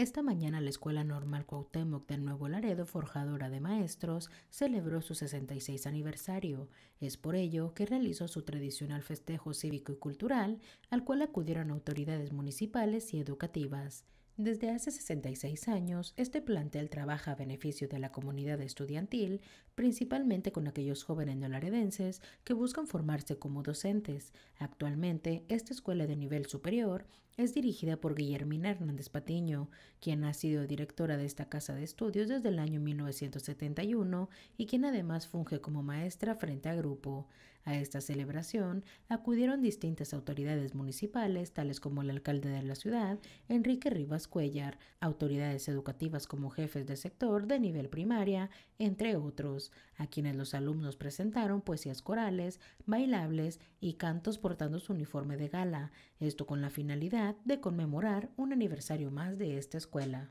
Esta mañana la Escuela Normal Cuauhtémoc del Nuevo Laredo, forjadora de maestros, celebró su 66 aniversario. Es por ello que realizó su tradicional festejo cívico y cultural, al cual acudieron autoridades municipales y educativas. Desde hace 66 años, este plantel trabaja a beneficio de la comunidad estudiantil, principalmente con aquellos jóvenes nolaredenses que buscan formarse como docentes. Actualmente, esta escuela de nivel superior es dirigida por Guillermina Hernández Patiño, quien ha sido directora de esta casa de estudios desde el año 1971 y quien además funge como maestra frente a grupo. A esta celebración acudieron distintas autoridades municipales, tales como el alcalde de la ciudad, Enrique Rivas Cuellar, autoridades educativas como jefes de sector de nivel primaria, entre otros, a quienes los alumnos presentaron poesías corales, bailables y cantos portando su uniforme de gala, esto con la finalidad de conmemorar un aniversario más de esta escuela.